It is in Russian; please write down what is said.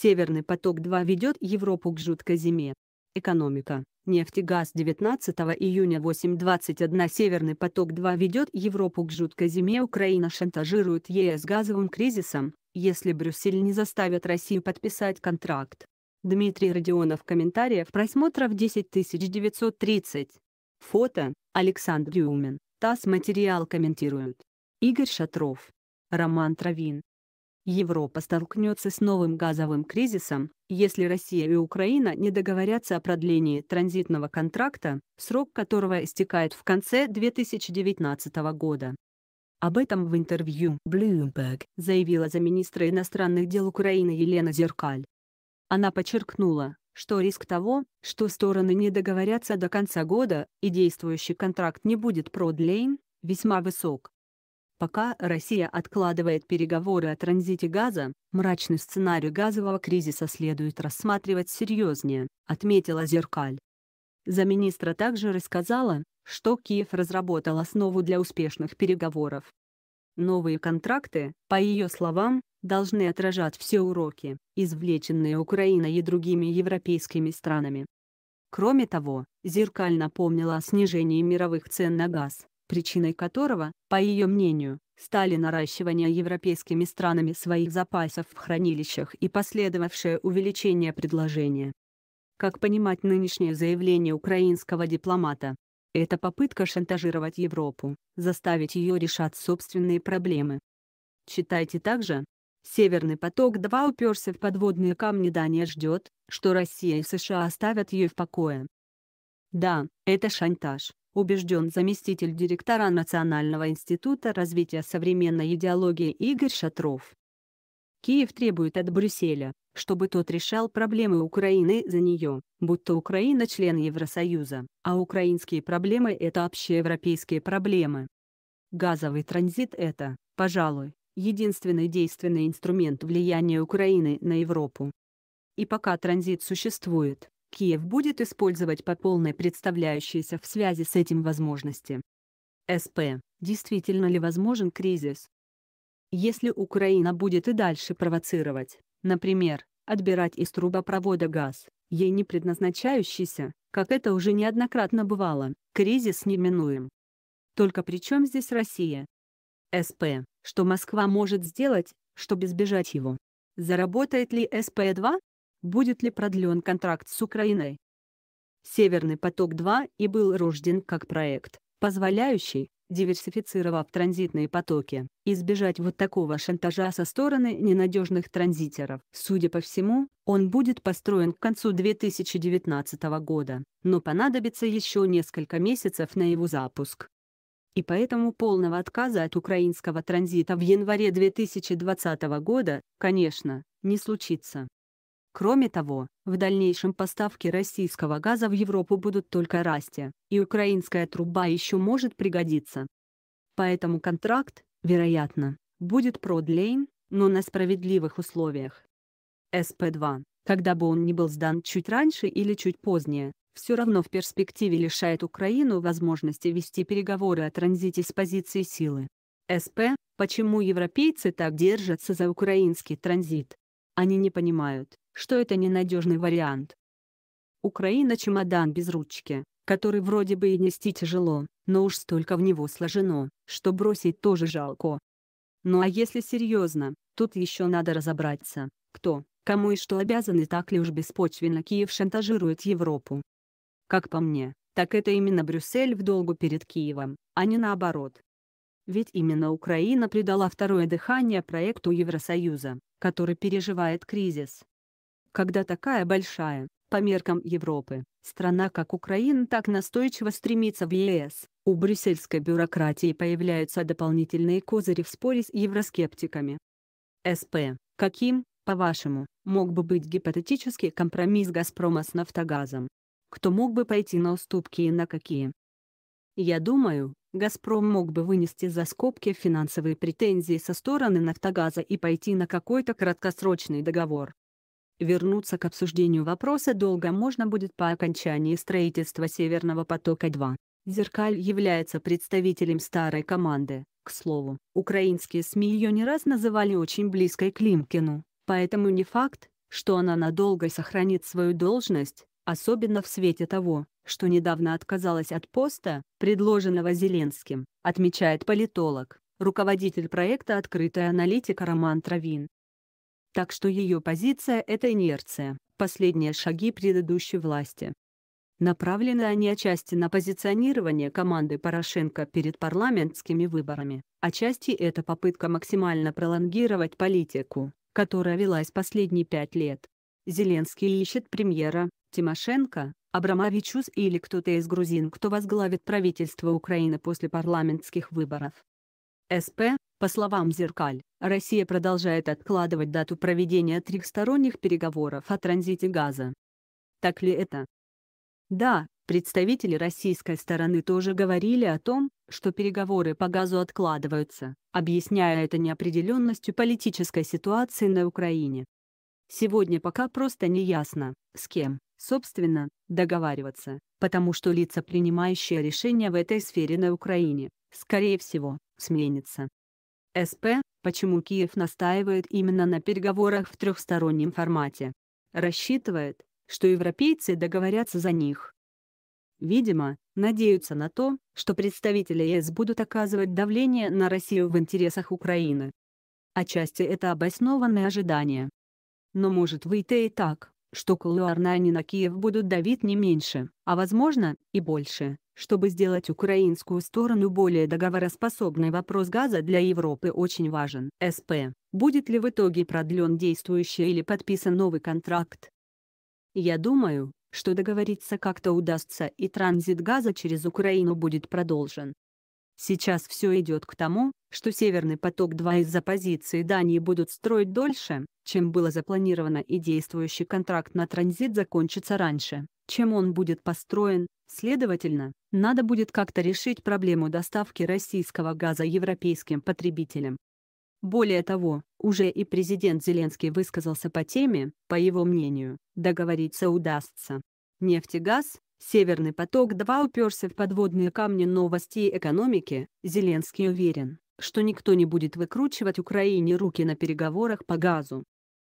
Северный поток-2 ведет Европу к жуткой зиме. Экономика. Нефть и газ 19 июня 8.21 Северный поток-2 ведет Европу к жуткой зиме Украина шантажирует ЕС газовым кризисом, если Брюссель не заставит Россию подписать контракт. Дмитрий Родионов комментариев просмотров 10930. Фото, Александр Юмин, ТАСС материал комментируют. Игорь Шатров. Роман Травин. Европа столкнется с новым газовым кризисом, если Россия и Украина не договорятся о продлении транзитного контракта, срок которого истекает в конце 2019 года. Об этом в интервью Bloomberg заявила замминистра иностранных дел Украины Елена Зеркаль. Она подчеркнула, что риск того, что стороны не договорятся до конца года и действующий контракт не будет продлен, весьма высок. Пока Россия откладывает переговоры о транзите газа, мрачный сценарий газового кризиса следует рассматривать серьезнее, отметила Зеркаль. Замминистра также рассказала, что Киев разработал основу для успешных переговоров. Новые контракты, по ее словам, должны отражать все уроки, извлеченные Украиной и другими европейскими странами. Кроме того, Зеркаль напомнила о снижении мировых цен на газ, причиной которого, по ее мнению, стали наращивание европейскими странами своих запасов в хранилищах и последовавшее увеличение предложения. Как понимать нынешнее заявление украинского дипломата? Это попытка шантажировать Европу, заставить ее решать собственные проблемы. Читайте также. Северный поток-2 уперся в подводные камни Дания ждет, что Россия и США оставят ее в покое. Да, это шантаж, убежден заместитель директора Национального института развития современной идеологии Игорь Шатров. Киев требует от Брюсселя, чтобы тот решал проблемы Украины за нее, будто Украина член Евросоюза, а украинские проблемы – это общеевропейские проблемы. Газовый транзит – это, пожалуй, единственный действенный инструмент влияния Украины на Европу. И пока транзит существует, Киев будет использовать по полной представляющиеся в связи с этим возможности. СП. Действительно ли возможен кризис? Если Украина будет и дальше провоцировать, например, отбирать из трубопровода газ, ей не предназначающийся, как это уже неоднократно бывало, кризис неминуем. Только при чем здесь Россия? СП. Что Москва может сделать, чтобы избежать его? Заработает ли СП-2? будет ли продлен контракт с Украиной. Северный поток-2 и был рожден как проект, позволяющий, диверсифицировав транзитные потоки, избежать вот такого шантажа со стороны ненадежных транзитеров. Судя по всему, он будет построен к концу 2019 года, но понадобится еще несколько месяцев на его запуск. И поэтому полного отказа от украинского транзита в январе 2020 года, конечно, не случится. Кроме того, в дальнейшем поставки российского газа в Европу будут только расти, и украинская труба еще может пригодиться. Поэтому контракт, вероятно, будет продлен, но на справедливых условиях. СП-2, когда бы он ни был сдан чуть раньше или чуть позднее, все равно в перспективе лишает Украину возможности вести переговоры о транзите с позиции силы. СП, почему европейцы так держатся за украинский транзит? Они не понимают, что это ненадежный вариант. Украина – чемодан без ручки, который вроде бы и нести тяжело, но уж столько в него сложено, что бросить тоже жалко. Ну а если серьезно, тут еще надо разобраться, кто, кому и что обязаны так ли уж беспочвенно Киев шантажирует Европу. Как по мне, так это именно Брюссель в долгу перед Киевом, а не наоборот. Ведь именно Украина придала второе дыхание проекту Евросоюза, который переживает кризис когда такая большая, по меркам Европы, страна как Украина так настойчиво стремится в ЕС, у брюссельской бюрократии появляются дополнительные козыри в споре с евроскептиками. СП. Каким, по-вашему, мог бы быть гипотетический компромисс «Газпрома» с «Нафтогазом»? Кто мог бы пойти на уступки и на какие? Я думаю, «Газпром» мог бы вынести за скобки финансовые претензии со стороны «Нафтогаза» и пойти на какой-то краткосрочный договор, Вернуться к обсуждению вопроса долго можно будет по окончании строительства Северного потока-2. Зеркаль является представителем старой команды. К слову, украинские СМИ ее не раз называли очень близкой к Лимкину, поэтому не факт, что она надолго сохранит свою должность, особенно в свете того, что недавно отказалась от поста, предложенного Зеленским, отмечает политолог, руководитель проекта «Открытая аналитика» Роман Травин. Так что ее позиция – это инерция, последние шаги предыдущей власти. Направлены они отчасти на позиционирование команды Порошенко перед парламентскими выборами, отчасти это попытка максимально пролонгировать политику, которая велась последние пять лет. Зеленский ищет премьера, Тимошенко, Абрамовичус или кто-то из грузин, кто возглавит правительство Украины после парламентских выборов. СП по словам Зеркаль, Россия продолжает откладывать дату проведения трехсторонних переговоров о транзите газа. Так ли это? Да, представители российской стороны тоже говорили о том, что переговоры по газу откладываются, объясняя это неопределенностью политической ситуации на Украине. Сегодня пока просто не ясно, с кем, собственно, договариваться, потому что лица, принимающие решения в этой сфере на Украине, скорее всего, сменятся. СП, почему Киев настаивает именно на переговорах в трехстороннем формате. Рассчитывает, что европейцы договорятся за них. Видимо, надеются на то, что представители ЕС будут оказывать давление на Россию в интересах Украины. Отчасти это обоснованное ожидание. Но может выйти и так, что кулуарно на Киев будут давить не меньше, а возможно, и больше, чтобы сделать украинскую сторону более договороспособной вопрос газа для Европы очень важен. СП. Будет ли в итоге продлен действующий или подписан новый контракт? Я думаю, что договориться как-то удастся и транзит газа через Украину будет продолжен. Сейчас все идет к тому, что «Северный поток-2» из-за позиции Дании будут строить дольше, чем было запланировано и действующий контракт на транзит закончится раньше, чем он будет построен, следовательно, надо будет как-то решить проблему доставки российского газа европейским потребителям. Более того, уже и президент Зеленский высказался по теме, по его мнению, договориться удастся. Нефть и газ, Северный поток-2 уперся в подводные камни новостей экономики, Зеленский уверен, что никто не будет выкручивать Украине руки на переговорах по газу.